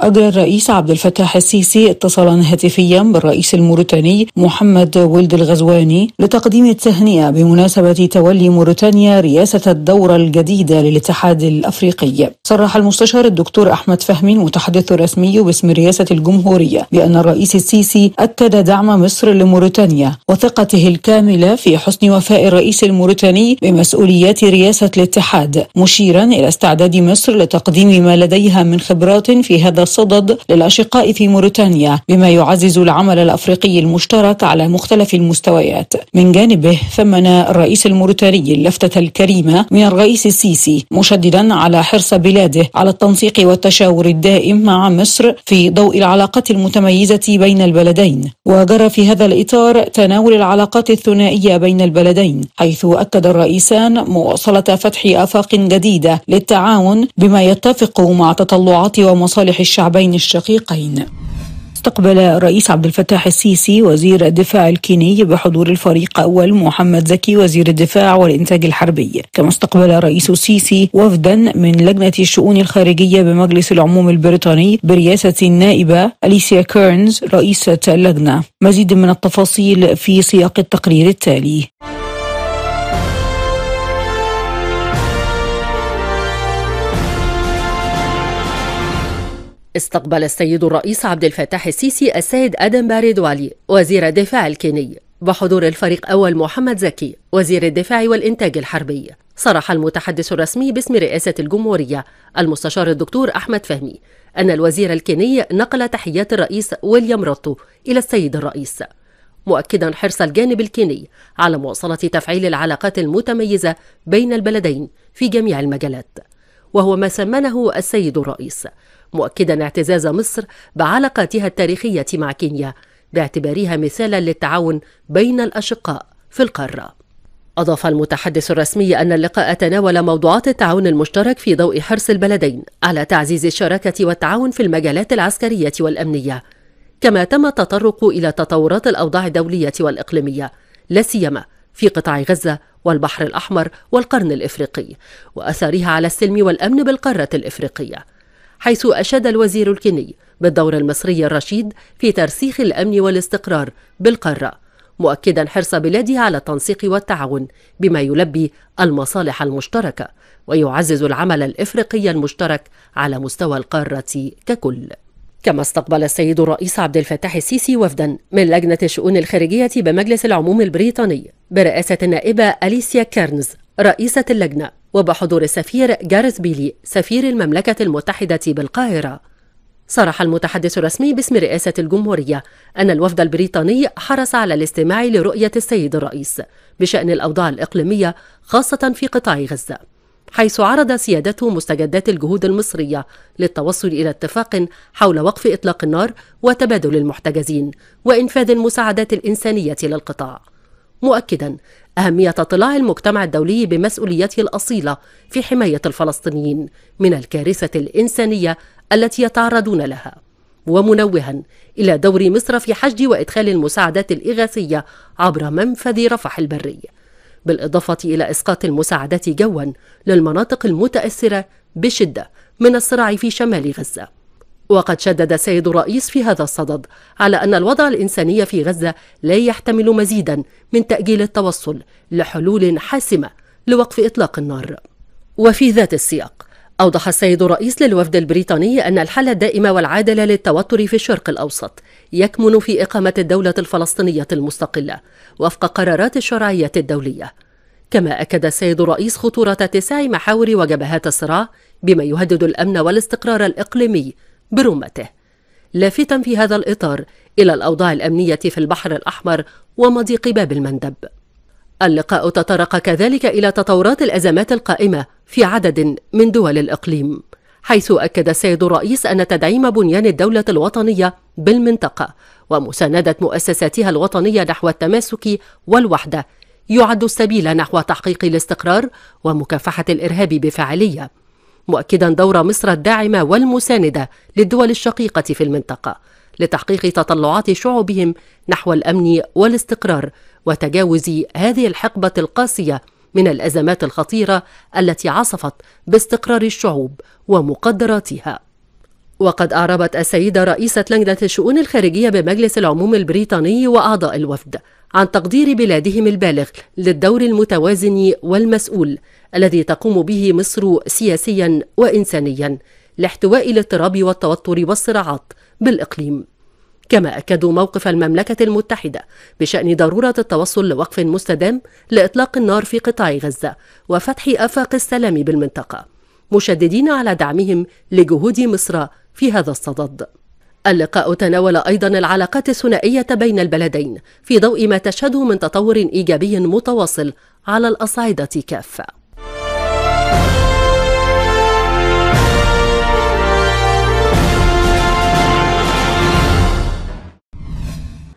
أجرى الرئيس عبد الفتاح السيسي اتصالا هاتفيا بالرئيس الموريتاني محمد ولد الغزواني لتقديم التهنئة بمناسبة تولي موريتانيا رئاسة الدورة الجديدة للاتحاد الأفريقي. صرح المستشار الدكتور أحمد فهمي المتحدث الرسمي باسم رئاسة الجمهورية بأن الرئيس السيسي أكد دعم مصر لموريتانيا وثقته الكاملة في حسن وفاء الرئيس الموريتاني بمسؤوليات رئاسة الاتحاد، مشيرا إلى استعداد مصر لتقديم ما لديها من خبرات في هذا الصدد للأشقاء في موريتانيا بما يعزز العمل الأفريقي المشترك على مختلف المستويات من جانبه ثمن الرئيس الموريتاني اللفتة الكريمة من الرئيس السيسي مشددا على حرص بلاده على التنسيق والتشاور الدائم مع مصر في ضوء العلاقات المتميزة بين البلدين وجرى في هذا الإطار تناول العلاقات الثنائية بين البلدين حيث أكد الرئيسان مواصلة فتح آفاق جديدة للتعاون بما يتفق مع تطلعات ومصالح الشعب الشعبين الشقيقين استقبل الرئيس عبد الفتاح السيسي وزير الدفاع الكيني بحضور الفريق أول محمد زكي وزير الدفاع والإنتاج الحربي كما استقبل الرئيس السيسي وفدا من لجنة الشؤون الخارجية بمجلس العموم البريطاني برئاسة النائبة أليسيا كيرنز رئيسة اللجنة مزيد من التفاصيل في سياق التقرير التالي استقبل السيد الرئيس عبد الفتاح السيسي السيد آدم باريدوالي وزير الدفاع الكيني بحضور الفريق أول محمد زكي وزير الدفاع والإنتاج الحربي صرح المتحدث الرسمي باسم رئاسة الجمهورية المستشار الدكتور أحمد فهمي أن الوزير الكيني نقل تحيات الرئيس ويليام روتو إلى السيد الرئيس مؤكدا حرص الجانب الكيني على مواصلة تفعيل العلاقات المتميزة بين البلدين في جميع المجالات وهو ما سمنه السيد الرئيس مؤكدا اعتزاز مصر بعلاقاتها التاريخية مع كينيا باعتبارها مثالا للتعاون بين الأشقاء في القارة أضاف المتحدث الرسمي أن اللقاء تناول موضوعات التعاون المشترك في ضوء حرص البلدين على تعزيز الشراكة والتعاون في المجالات العسكرية والأمنية كما تم التطرق إلى تطورات الأوضاع الدولية والإقليمية لا سيما في قطاع غزة والبحر الأحمر والقرن الإفريقي واثارها على السلم والأمن بالقارة الإفريقية حيث أشاد الوزير الكيني بالدور المصري الرشيد في ترسيخ الأمن والاستقرار بالقارة مؤكدا حرص بلاده على التنسيق والتعاون بما يلبي المصالح المشتركة ويعزز العمل الإفريقي المشترك على مستوى القارة ككل كما استقبل السيد الرئيس عبد الفتاح السيسي وفدا من لجنة الشؤون الخارجية بمجلس العموم البريطاني برئاسة النائبة أليسيا كيرنز رئيسة اللجنة وبحضور السفير جارث بيلي سفير المملكة المتحدة بالقاهرة صرح المتحدث الرسمي باسم رئاسة الجمهورية أن الوفد البريطاني حرص على الاستماع لرؤية السيد الرئيس بشأن الأوضاع الإقليمية خاصة في قطاع غزة حيث عرض سيادته مستجدات الجهود المصرية للتوصل إلى اتفاق حول وقف إطلاق النار وتبادل المحتجزين وإنفاذ المساعدات الإنسانية للقطاع مؤكدا أهمية اطلاع المجتمع الدولي بمسؤوليته الأصيلة في حماية الفلسطينيين من الكارثة الإنسانية التي يتعرضون لها ومنوها إلى دور مصر في حشد وإدخال المساعدات الإغاثية عبر منفذ رفح البري بالإضافة إلى إسقاط المساعدات جوا للمناطق المتأثرة بشدة من الصراع في شمال غزة وقد شدد السيد الرئيس في هذا الصدد على أن الوضع الإنساني في غزة لا يحتمل مزيدا من تأجيل التوصل لحلول حاسمة لوقف إطلاق النار وفي ذات السياق أوضح السيد الرئيس للوفد البريطاني أن الحل الدائم والعادل للتوتر في الشرق الأوسط يكمن في إقامة الدولة الفلسطينية المستقلة وفق قرارات الشرعية الدولية كما أكد السيد الرئيس خطورة تسع محاور وجبهات الصراع بما يهدد الأمن والاستقرار الإقليمي برمته لافتا في هذا الإطار إلى الأوضاع الأمنية في البحر الأحمر ومضيق باب المندب اللقاء تطرق كذلك إلى تطورات الأزمات القائمة في عدد من دول الإقليم حيث أكد السيد الرئيس أن تدعيم بنيان الدولة الوطنية بالمنطقة ومساندة مؤسساتها الوطنية نحو التماسك والوحدة يعد السبيل نحو تحقيق الاستقرار ومكافحة الإرهاب بفاعلية مؤكدا دور مصر الداعمة والمساندة للدول الشقيقة في المنطقة لتحقيق تطلعات شعوبهم نحو الأمن والاستقرار وتجاوز هذه الحقبة القاسية من الأزمات الخطيرة التي عصفت باستقرار الشعوب ومقدراتها وقد أعربت السيدة رئيسة لجنة الشؤون الخارجية بمجلس العموم البريطاني وأعضاء الوفد عن تقدير بلادهم البالغ للدور المتوازن والمسؤول الذي تقوم به مصر سياسيا وإنسانيا لاحتواء الاضطراب والتوتر والصراعات بالإقليم كما أكدوا موقف المملكة المتحدة بشأن ضرورة التوصل لوقف مستدام لإطلاق النار في قطاع غزة وفتح آفاق السلام بالمنطقة مشددين على دعمهم لجهود مصر في هذا الصدد اللقاء تناول أيضا العلاقات الثنائية بين البلدين في ضوء ما تشهده من تطور إيجابي متواصل على الأصعدة كافة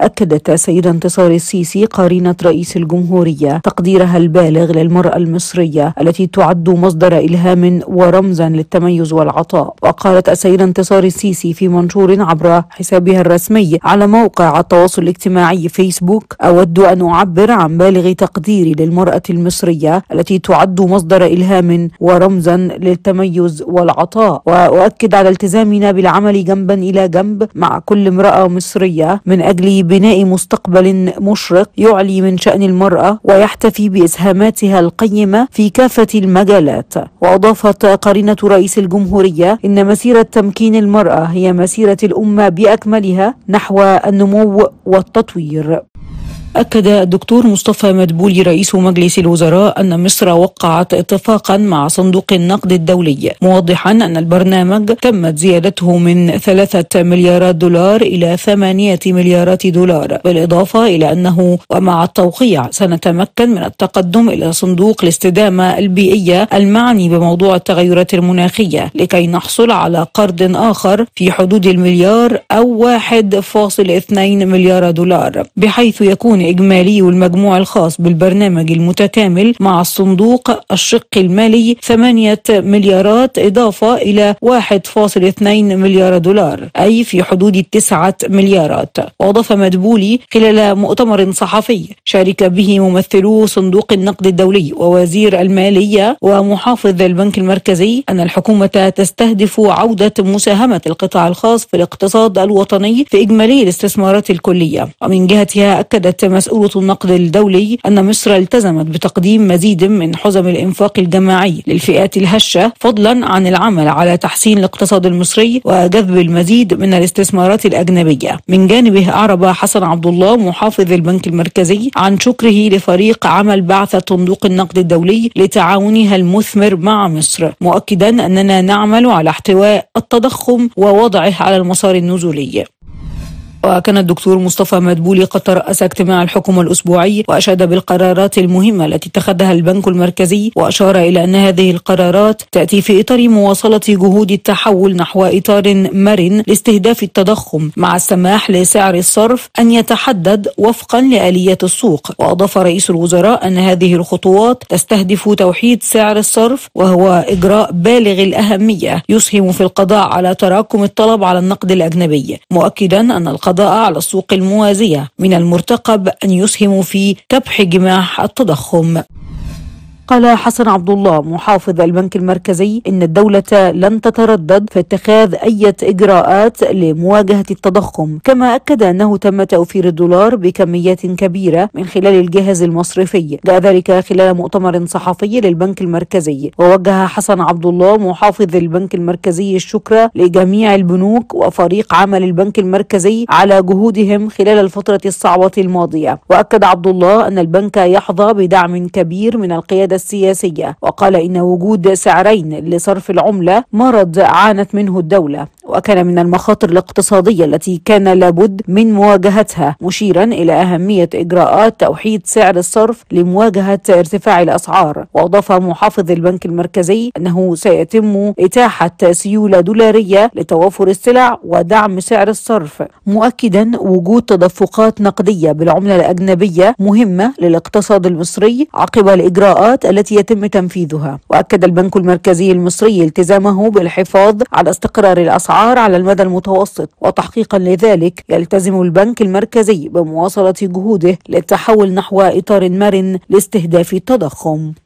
أكدت السيدة انتصار السيسي قارينة رئيس الجمهورية تقديرها البالغ للمرأة المصرية التي تعد مصدر إلهام ورمزا للتميز والعطاء وقالت السيدة انتصار السيسي في منشور عبر حسابها الرسمي على موقع التواصل الاجتماعي فيسبوك أود أن أعبر عن بالغ تقديري للمرأة المصرية التي تعد مصدر إلهام ورمزا للتميز والعطاء وأؤكد على التزامنا بالعمل جنبا إلى جنب مع كل امرأة مصرية من أجل بناء مستقبل مشرق يعلي من شأن المرأة ويحتفي بإسهاماتها القيمة في كافة المجالات وأضافت قرينة رئيس الجمهورية إن مسيرة تمكين المرأة هي مسيرة الأمة بأكملها نحو النمو والتطوير أكد الدكتور مصطفى مدبولي رئيس مجلس الوزراء أن مصر وقعت اتفاقا مع صندوق النقد الدولي موضحا أن البرنامج تمت زيادته من ثلاثة مليارات دولار إلى ثمانية مليارات دولار بالإضافة إلى أنه ومع التوقيع سنتمكن من التقدم إلى صندوق الاستدامة البيئية المعني بموضوع التغيرات المناخية لكي نحصل على قرض آخر في حدود المليار أو 1.2 مليار دولار بحيث يكون إجمالي والمجموع الخاص بالبرنامج المتكامل مع الصندوق الشق المالي 8 مليارات إضافة إلى 1.2 مليار دولار أي في حدود 9 مليارات وأضاف مدبولي خلال مؤتمر صحفي شارك به ممثلو صندوق النقد الدولي ووزير المالية ومحافظ البنك المركزي أن الحكومة تستهدف عودة مساهمة القطاع الخاص في الاقتصاد الوطني في إجمالي الاستثمارات الكلية ومن جهتها أكدت مسؤولة النقد الدولي أن مصر التزمت بتقديم مزيد من حزم الإنفاق الجماعي للفئات الهشة فضلا عن العمل على تحسين الاقتصاد المصري وجذب المزيد من الاستثمارات الأجنبية من جانبه أعرب حسن عبد الله محافظ البنك المركزي عن شكره لفريق عمل بعثة صندوق النقد الدولي لتعاونها المثمر مع مصر مؤكدا أننا نعمل على احتواء التضخم ووضعه على المسار النزولي وكان الدكتور مصطفى مدبولي قد ترأس اجتماع الحكومة الأسبوعي وأشاد بالقرارات المهمة التي اتخذها البنك المركزي وأشار إلى أن هذه القرارات تأتي في إطار مواصلة جهود التحول نحو إطار مرن لاستهداف التضخم مع السماح لسعر الصرف أن يتحدد وفقا لآليات السوق وأضاف رئيس الوزراء أن هذه الخطوات تستهدف توحيد سعر الصرف وهو إجراء بالغ الأهمية يسهم في القضاء على تراكم الطلب على النقد الأجنبي مؤكدا أن القضاء القضاء على السوق الموازية من المرتقب أن يسهموا في كبح جماح التضخم قال حسن عبد الله محافظ البنك المركزي إن الدولة لن تتردد في اتخاذ أي إجراءات لمواجهة التضخم كما أكد أنه تم توفير الدولار بكميات كبيرة من خلال الجهاز المصرفي جاء ذلك خلال مؤتمر صحفي للبنك المركزي ووجه حسن عبد الله محافظ البنك المركزي الشكر لجميع البنوك وفريق عمل البنك المركزي على جهودهم خلال الفترة الصعبة الماضية وأكد عبد الله أن البنك يحظى بدعم كبير من القيادة السياسية وقال إن وجود سعرين لصرف العملة مرض عانت منه الدولة وكان من المخاطر الاقتصادية التي كان لابد من مواجهتها مشيرا إلى أهمية إجراءات توحيد سعر الصرف لمواجهة ارتفاع الأسعار وأضاف محافظ البنك المركزي أنه سيتم إتاحة سيولة دولارية لتوافر السلع ودعم سعر الصرف مؤكدا وجود تدفقات نقدية بالعملة الأجنبية مهمة للاقتصاد المصري عقب الإجراءات التي يتم تنفيذها وأكد البنك المركزي المصري التزامه بالحفاظ على استقرار الأسعار على المدى المتوسط وتحقيقا لذلك يلتزم البنك المركزي بمواصلة جهوده للتحول نحو إطار مرن لاستهداف التضخم